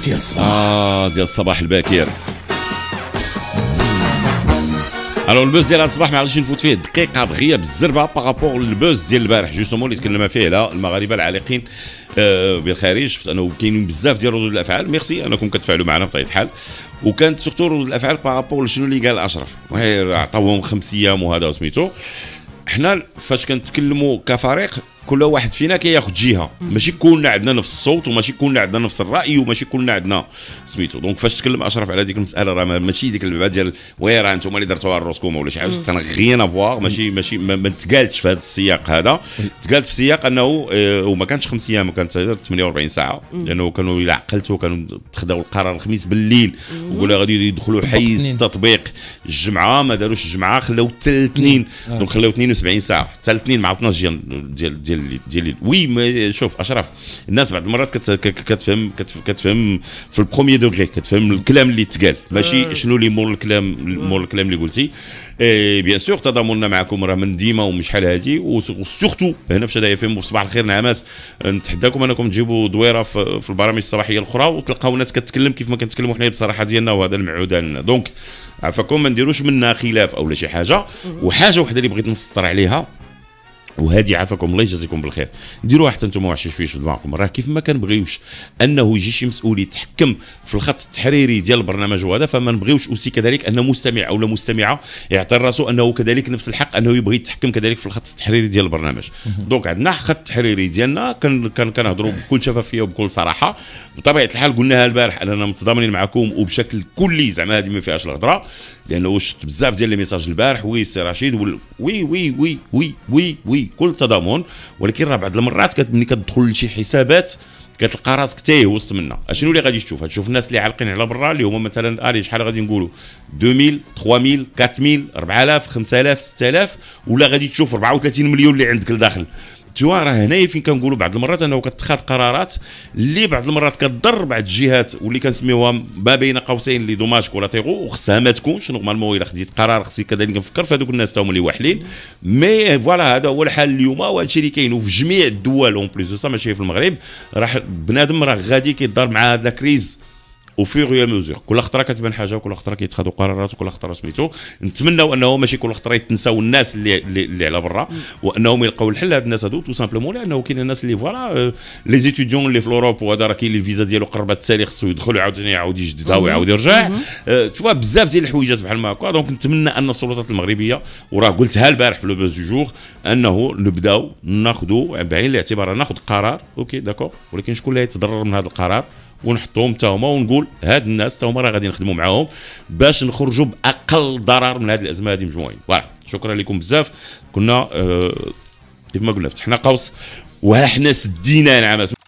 ديال الصباح اه ديال الصباح الباكر الو البوز ديال الصباح ما عرفتش نفوت فيه دقيقه دغيا بالزربه بارابور البوز ديال البارح جوستومون اللي تكلمنا فيه على المغاربه العالقين آه بالخارج انه كاينين بزاف ديال ردود الافعال ميرسي انكم كتفاعلوا معنا بطبيعه الحال وكانت سورتو ردود الافعال بارابور لشنو اللي قال اشرف عطاوهم خمس ايام وهذا وسميتو حنا فاش كنتكلموا كفريق كل واحد فينا كياخذ جهه ماشي كلنا عندنا نفس الصوت وماشي كلنا عندنا نفس الراي وماشي كلنا عندنا سميتو دونك فاش تكلم اشرف على ديك المساله راه ماشي ديك اللعبه ديال وي راه انتم اللي درتوها الرسكومه ولا شي حاجه انا غيان افواغ ماشي ماشي ما, تقالتش في هذا السياق هذا تقالت في سياق انه آه، وما كانتش خمس ايام وكانت 48 ساعه لانه كانوا الى عقلتوا كانوا خداو القرار الخميس بالليل وقالوا غادي يدخلوا حيز التطبيق الجمعه ما داروش الجمعه خلاو حتى الاثنين آه. دونك خلاو 72 ساعه حتى الاثنين مع 12 ديال ديال ديال ديال وي شوف اشرف الناس بعض المرات كتفهم كتفهم في البرومي دوغري كتفهم الكلام اللي تقال ماشي شنو اللي مور الكلام مور الكلام اللي قلتي إيه، بيان سور تضامننا معكم راه من ديما ومن شحال هادي وسورتو هنا في شدايه فيم في صباح الخير نعماس نتحداكم انكم تجيبوا دويره في البرامج الصباحيه الاخرى وتلقاو ناس كتكلم كيف ما كنتكلموا حنايا بصراحه ديالنا وهذا المعود لنا دونك عفاكم ما نديروش منها خلاف او لا شي حاجه وحاجه وحده اللي بغيت نسطر عليها وهذه عافاكم الله يجازيكم بالخير ديروا حتى نتوما واحد شويه في دماغكم راه كيف ما كنبغيوش انه يجي شي مسؤول يتحكم في الخط التحريري ديال البرنامج وهذا فما نبغيوش اوسي كذلك ان مستمع او مستمعه يعطي راسو انه كذلك نفس الحق انه يبغي يتحكم كذلك في الخط التحريري ديال البرنامج دونك عندنا خط التحريري ديالنا كنهضروا بكل شفافيه وبكل صراحه بطبيعه الحال قلناها البارح اننا متضامنين معكم وبشكل كلي زعما هذه ما فيهاش الهضره لانه شفت بزاف ديال لي ميساج البارح وي سي رشيد وي وي وي وي وي, وي, وي في كل تضامن ولكن راه بعض المرات ملي كتدخل لشي حسابات كتلقى راسك حتى هي وسط منا اشنو اللي غادي تشوف تشوف الناس اللي عالقين على برا اللي هما مثلا الي آه، شحال غادي نقولوا 2000 3000 4000 5000 6000 ولا غادي تشوف 34 مليون اللي عندك لداخل تو راه هنايا فين كنقولوا بعض المرات انه كتخذ قرارات اللي بعض المرات كتضر بعض الجهات واللي كنسميوها ما بين قوسين اللي دوماج كولاتيرو وخصها ما تكونش نورمالمون الا خديت قرار خصك كذلك نفكر في هذوك الناس هما اللي واحلين مي فوالا هذا هو الحال اليوم وهذا الشيء اللي كاين وفي جميع الدول اون بليس سا ماشي في المغرب راح بنادم راه غادي كيضر مع هاد لا كريز وفي غيا ميزور كل خطره كتبان حاجه وكل خطره كيتخذوا قرارات وكل خطره سميتو نتمنوا انه ماشي كل خطره يتنساو الناس اللي اللي على برا وانهم يلقاو الحل لهاد الناس هادو تو سامبلومون لانه كاين الناس اللي فوالا لي آه، زيتيديون اللي في اوروب وهذا راه كاين الفيزا ديالو قربت تسالي خصو يدخل عاوتاني يعاود يجددها ويعاود يرجع تو آه، بزاف ديال الحويجات بحال ما هكا دونك نتمنى ان السلطات المغربيه وراه قلتها البارح في لو بوز دو جور انه نبداو ناخذوا بعين الاعتبار ناخذ قرار اوكي داكور ولكن شكون اللي يتضرر من هذا القرار ونحطوهم حتى هما ونقول نقول هاد الناس هما راه غادي نخدموا معاهم باش نخرجوا باقل ضرر من هذه الازمه هذه مجموعين فوالا شكرا لكم بزاف كنا آه، كيف آه قلنا فتحنا قوس وها حنا سدينا نعم